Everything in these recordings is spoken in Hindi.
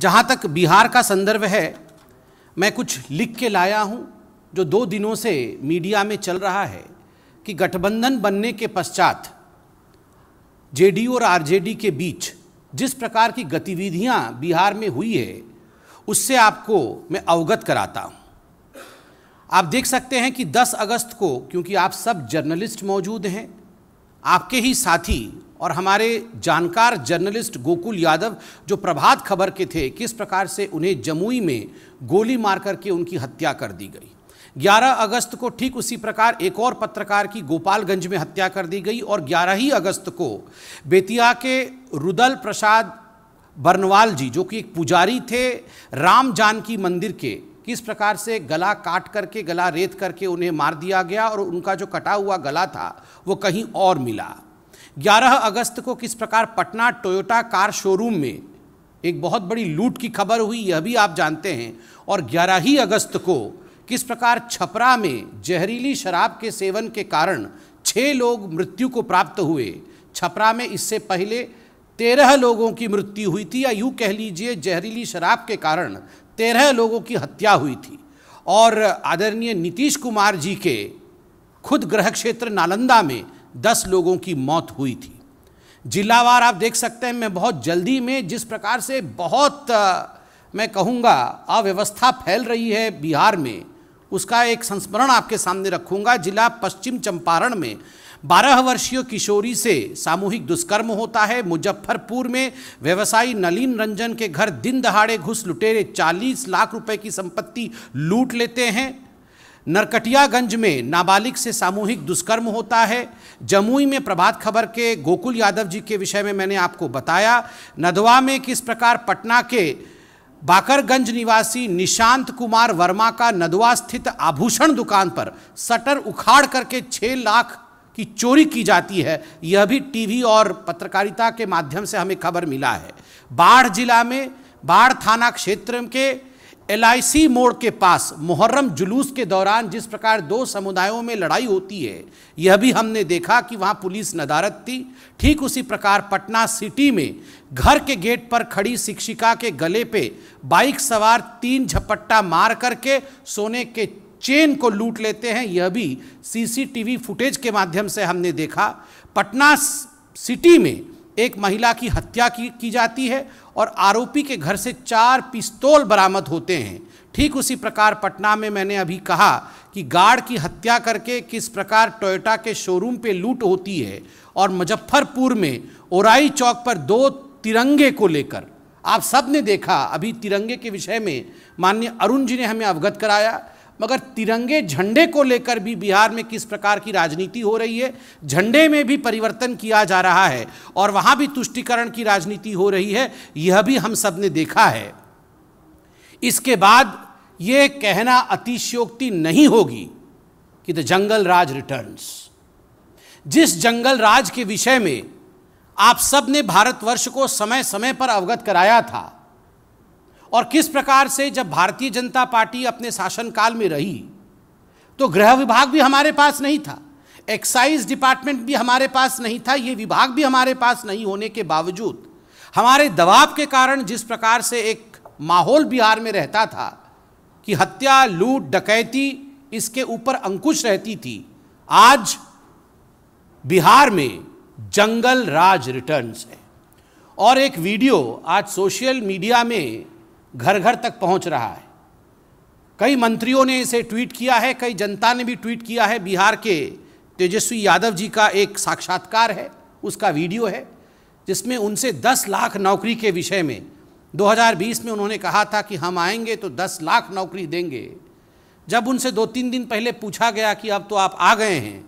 जहाँ तक बिहार का संदर्भ है मैं कुछ लिख के लाया हूँ जो दो दिनों से मीडिया में चल रहा है कि गठबंधन बनने के पश्चात जेडीयू और आरजेडी के बीच जिस प्रकार की गतिविधियाँ बिहार में हुई है उससे आपको मैं अवगत कराता हूँ आप देख सकते हैं कि 10 अगस्त को क्योंकि आप सब जर्नलिस्ट मौजूद हैं आपके ही साथी और हमारे जानकार जर्नलिस्ट गोकुल यादव जो प्रभात खबर के थे किस प्रकार से उन्हें जमुई में गोली मार करके उनकी हत्या कर दी गई 11 अगस्त को ठीक उसी प्रकार एक और पत्रकार की गोपालगंज में हत्या कर दी गई और 11 ही अगस्त को बेतिया के रुदल प्रसाद बर्नवाल जी जो कि एक पुजारी थे राम जानकी मंदिर के किस प्रकार से गला काट करके गला रेत करके उन्हें मार दिया गया और उनका जो कटा हुआ गला था वो कहीं और मिला 11 अगस्त को किस प्रकार पटना टोयोटा कार शोरूम में एक बहुत बड़ी लूट की खबर हुई यह भी आप जानते हैं और 11 ही अगस्त को किस प्रकार छपरा में जहरीली शराब के सेवन के कारण छः लोग मृत्यु को प्राप्त हुए छपरा में इससे पहले तेरह लोगों की मृत्यु हुई थी या यूँ कह लीजिए जहरीली शराब के कारण तेरह लोगों की हत्या हुई थी और आदरणीय नीतीश कुमार जी के खुद गृह क्षेत्र नालंदा में दस लोगों की मौत हुई थी जिलावार आप देख सकते हैं मैं बहुत जल्दी में जिस प्रकार से बहुत मैं कहूँगा अव्यवस्था फैल रही है बिहार में उसका एक संस्मरण आपके सामने रखूँगा जिला पश्चिम चंपारण में बारह वर्षीय किशोरी से सामूहिक दुष्कर्म होता है मुजफ्फरपुर में व्यवसायी नलिन रंजन के घर दिन दहाड़े घुस लुटेरे चालीस लाख रुपए की संपत्ति लूट लेते हैं नरकटियागंज में नाबालिग से सामूहिक दुष्कर्म होता है जमुई में प्रभात खबर के गोकुल यादव जी के विषय में मैंने आपको बताया नदवा में किस प्रकार पटना के बाकरगंज निवासी निशांत कुमार वर्मा का नदवा स्थित आभूषण दुकान पर सटर उखाड़ करके छः लाख की चोरी की जाती है यह भी टीवी और पत्रकारिता के माध्यम से हमें खबर मिला है बाढ़ जिला में बाढ़ थाना क्षेत्र के एल मोड़ के पास मुहर्रम जुलूस के दौरान जिस प्रकार दो समुदायों में लड़ाई होती है यह भी हमने देखा कि वहाँ पुलिस नदारत थी ठीक उसी प्रकार पटना सिटी में घर के गेट पर खड़ी शिक्षिका के गले पे बाइक सवार तीन झपट्टा मार करके सोने के चेन को लूट लेते हैं यह भी सीसीटीवी फुटेज के माध्यम से हमने देखा पटना सिटी में एक महिला की हत्या की, की जाती है और आरोपी के घर से चार पिस्तौल बरामद होते हैं ठीक उसी प्रकार पटना में मैंने अभी कहा कि गार्ड की हत्या करके किस प्रकार टोयोटा के शोरूम पे लूट होती है और मुजफ्फरपुर में ओराई चौक पर दो तिरंगे को लेकर आप सब ने देखा अभी तिरंगे के विषय में माननीय अरुण जी ने हमें अवगत कराया मगर तिरंगे झंडे को लेकर भी बिहार में किस प्रकार की राजनीति हो रही है झंडे में भी परिवर्तन किया जा रहा है और वहाँ भी तुष्टिकरण की राजनीति हो रही है यह भी हम सब ने देखा है इसके बाद ये कहना अतिशयोक्ति नहीं होगी कि द जंगल राज रिटर्न्स जिस जंगल राज के विषय में आप सब ने भारतवर्ष को समय समय पर अवगत कराया था और किस प्रकार से जब भारतीय जनता पार्टी अपने शासनकाल में रही तो गृह विभाग भी हमारे पास नहीं था एक्साइज डिपार्टमेंट भी हमारे पास नहीं था ये विभाग भी हमारे पास नहीं होने के बावजूद हमारे दबाव के कारण जिस प्रकार से एक माहौल बिहार में रहता था कि हत्या लूट डकैती इसके ऊपर अंकुश रहती थी आज बिहार में जंगल राज रिटर्न्स है और एक वीडियो आज सोशल मीडिया में घर घर तक पहुंच रहा है कई मंत्रियों ने इसे ट्वीट किया है कई जनता ने भी ट्वीट किया है बिहार के तेजस्वी यादव जी का एक साक्षात्कार है उसका वीडियो है जिसमें उनसे 10 लाख नौकरी के विषय में 2020 में उन्होंने कहा था कि हम आएंगे तो 10 लाख नौकरी देंगे जब उनसे दो तीन दिन पहले पूछा गया कि अब तो आप आ गए हैं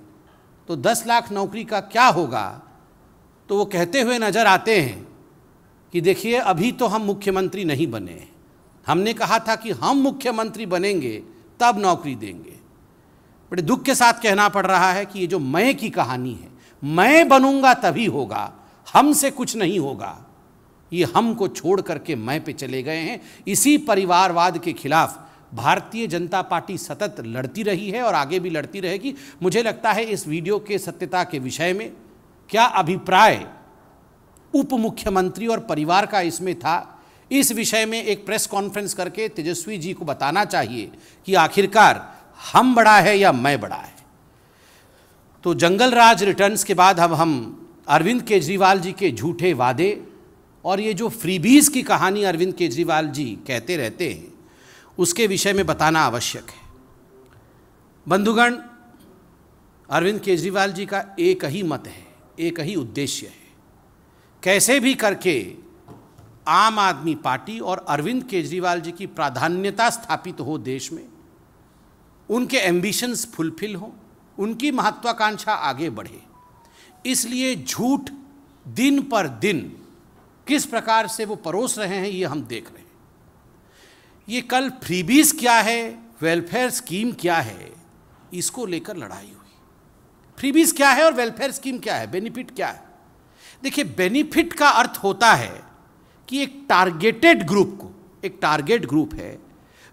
तो 10 लाख नौकरी का क्या होगा तो वो कहते हुए नज़र आते हैं कि देखिए अभी तो हम मुख्यमंत्री नहीं बने हैं हमने कहा था कि हम मुख्यमंत्री बनेंगे तब नौकरी देंगे बड़े दुख के साथ कहना पड़ रहा है कि ये जो मैं की कहानी है मैं बनूंगा तभी होगा हमसे कुछ नहीं होगा ये हमको छोड़ करके मैं पे चले गए हैं इसी परिवारवाद के खिलाफ भारतीय जनता पार्टी सतत लड़ती रही है और आगे भी लड़ती रहेगी मुझे लगता है इस वीडियो के सत्यता के विषय में क्या अभिप्राय उप मुख्यमंत्री और परिवार का इसमें था इस विषय में एक प्रेस कॉन्फ्रेंस करके तेजस्वी जी को बताना चाहिए कि आखिरकार हम बड़ा है या मैं बड़ा है तो जंगल राज रिटर्न्स के बाद अब हम अरविंद केजरीवाल जी के झूठे वादे और ये जो फ्रीबीज की कहानी अरविंद केजरीवाल जी कहते रहते हैं उसके विषय में बताना आवश्यक है बंधुगण अरविंद केजरीवाल जी का एक ही मत है एक ही उद्देश्य है कैसे भी करके आम आदमी पार्टी और अरविंद केजरीवाल जी की प्राधान्यता स्थापित हो देश में उनके एम्बिशंस फुलफिल हों उनकी महत्वाकांक्षा आगे बढ़े इसलिए झूठ दिन पर दिन किस प्रकार से वो परोस रहे हैं ये हम देख रहे हैं ये कल फ्रीबीज क्या है वेलफेयर स्कीम क्या है इसको लेकर लड़ाई हुई फ्रीबीज क्या है और वेलफेयर स्कीम क्या है बेनिफिट क्या है देखिए बेनिफिट का अर्थ होता है कि एक टारगेटेड ग्रुप को एक टारगेट ग्रुप है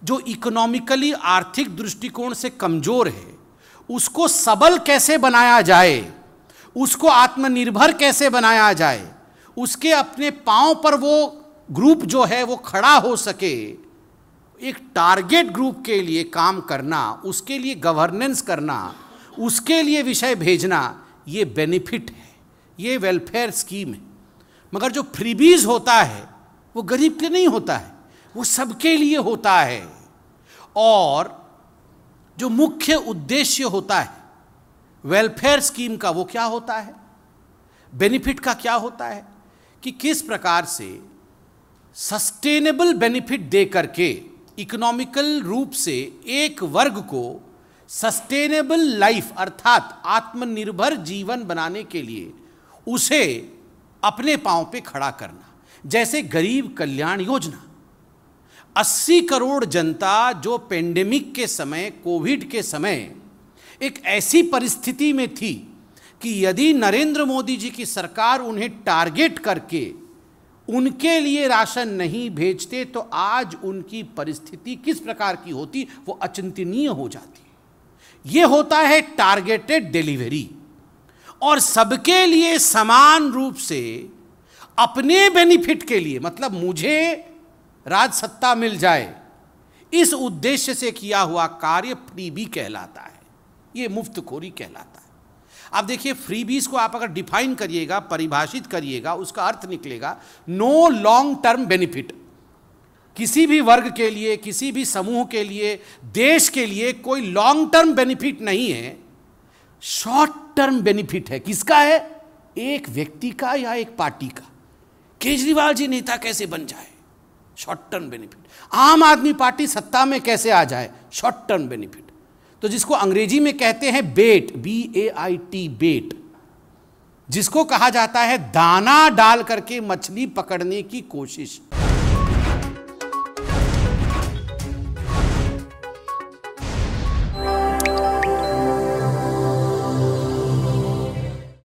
जो इकोनॉमिकली आर्थिक दृष्टिकोण से कमजोर है उसको सबल कैसे बनाया जाए उसको आत्मनिर्भर कैसे बनाया जाए उसके अपने पांव पर वो ग्रुप जो है वो खड़ा हो सके एक टारगेट ग्रुप के लिए काम करना उसके लिए गवर्नेंस करना उसके लिए विषय भेजना ये बेनिफिट है ये वेलफेयर स्कीम है मगर जो फ्रीबीज होता है वो गरीब के नहीं होता है वो सबके लिए होता है और जो मुख्य उद्देश्य होता है वेलफेयर स्कीम का वो क्या होता है बेनिफिट का क्या होता है कि किस प्रकार से सस्टेनेबल बेनिफिट दे करके इकोनॉमिकल रूप से एक वर्ग को सस्टेनेबल लाइफ अर्थात आत्मनिर्भर जीवन बनाने के लिए उसे अपने पांव पे खड़ा करना जैसे गरीब कल्याण योजना 80 करोड़ जनता जो पेंडेमिक के समय कोविड के समय एक ऐसी परिस्थिति में थी कि यदि नरेंद्र मोदी जी की सरकार उन्हें टारगेट करके उनके लिए राशन नहीं भेजते तो आज उनकी परिस्थिति किस प्रकार की होती वो अचिंतनीय हो जाती ये होता है टारगेटेड डिलीवरी और सबके लिए समान रूप से अपने बेनिफिट के लिए मतलब मुझे राजसत्ता मिल जाए इस उद्देश्य से किया हुआ कार्य फ्री भी कहलाता है ये मुफ्तखोरी कहलाता है अब देखिए फ्री बीज को आप अगर डिफाइन करिएगा परिभाषित करिएगा उसका अर्थ निकलेगा नो लॉन्ग टर्म बेनिफिट किसी भी वर्ग के लिए किसी भी समूह के लिए देश के लिए कोई लॉन्ग टर्म बेनिफिट नहीं है शॉर्ट टर्म बेनिफिट है किसका है एक व्यक्ति का या एक पार्टी का केजरीवाल जी नेता कैसे बन जाए शॉर्ट टर्म बेनिफिट आम आदमी पार्टी सत्ता में कैसे आ जाए शॉर्ट टर्म बेनिफिट तो जिसको अंग्रेजी में कहते हैं बेट बी ए आई टी बेट जिसको कहा जाता है दाना डाल करके मछली पकड़ने की कोशिश